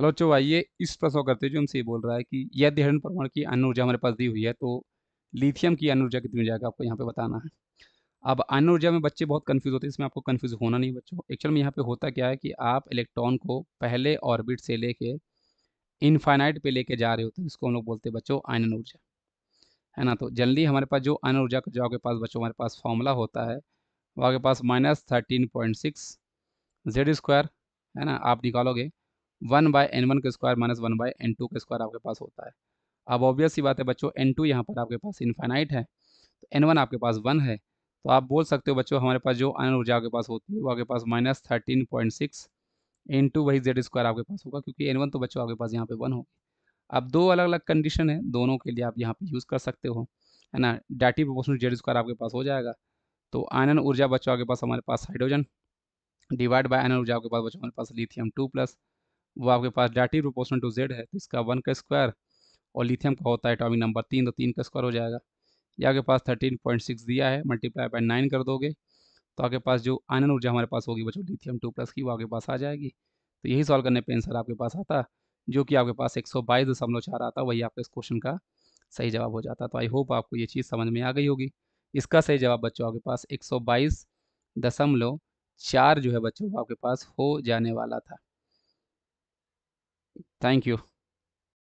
Hello चो आइए इस पर सौ करते जो हमसे ये बोल रहा है कि यदि हरण परमाणु की अन्य ऊर्जा हमारे पास दी हुई है तो लिथियम की अन्य ऊर्जा कितनी हो जाएगा आपको यहाँ पे बताना है अब अन्य ऊर्जा में बच्चे बहुत कन्फ्यूज होते हैं इसमें आपको कन्फ्यूज होना नहीं बच्चों एक्चुअल में यहाँ पे होता क्या है कि आप इलेक्ट्रॉन को पहले ऑर्बिट से लेके इनफाइनाइट पे लेके जा रहे होते हैं इसको हम लोग बोलते हैं बच्चों अन ऊर्जा है ना तो जल्दी हमारे पास जो अन ऊर्जा का जो आपके पास बच्चों हमारे पास फॉर्मूला होता है वो आपके पास minus thirteen point six Z square है ना आप निकालोगे वन बाय एन वन का square minus one by N two का स्क्वायर आपके पास होता है अब ऑब्वियस ही बात है बच्चों एन टू यहाँ पर आपके पास इन्फाइनाइट है तो एन वन आपके पास वन है तो आप बोल सकते हो बच्चों हमारे पास जो अन ऊर्जा आपके पास होती है वो आपके पास minus thirteen point six N two वही जेड स्क्वायर आपके पास होगा क्योंकि एन वन तो बच्चों आपके पास यहाँ पे वन होगी अब दो अलग अलग कंडीशन है दोनों के लिए आप यहाँ पे यूज़ कर सकते हो है ना डाटी प्रोपोर्शनल जेड स्क्वायर आपके पास हो जाएगा तो आयन ऊर्जा बच्चों आपके पास हमारे पास हाइड्रोजन डिवाइड बाय आयन ऊर्जा आपके पास बच्चों हमारे पास लिथियम टू प्लस वो आपके पास डाटी प्रोपोर्शन टू जेड है तो इसका वन का स्क्वायर और लिथियम का होता है एटॉमिक नंबर तीन तो तीन का स्क्वायर हो जाएगा ये आपके पास थर्टीन पॉइंट सिक्स दिया है मल्टीप्लाई बाय नाइन कर दोगे तो आपके पास जो आयन ऊर्जा हमारे पास होगी बच्चों लिथियम टू प्लस की वो आपके पास आ जाएगी तो यही सॉल्व करने पर आंसर आपके पास आता जो कि आपके पास एक सौ बाईस दशमलव चार आता वही आपके इस क्वेश्चन का सही जवाब हो जाता तो आई होप आपको ये चीज़ समझ में आ गई होगी इसका सही जवाब बच्चों आपके पास एक सौ बाईस दशमलव चार जो है बच्चों आपके पास हो जाने वाला था Thank you.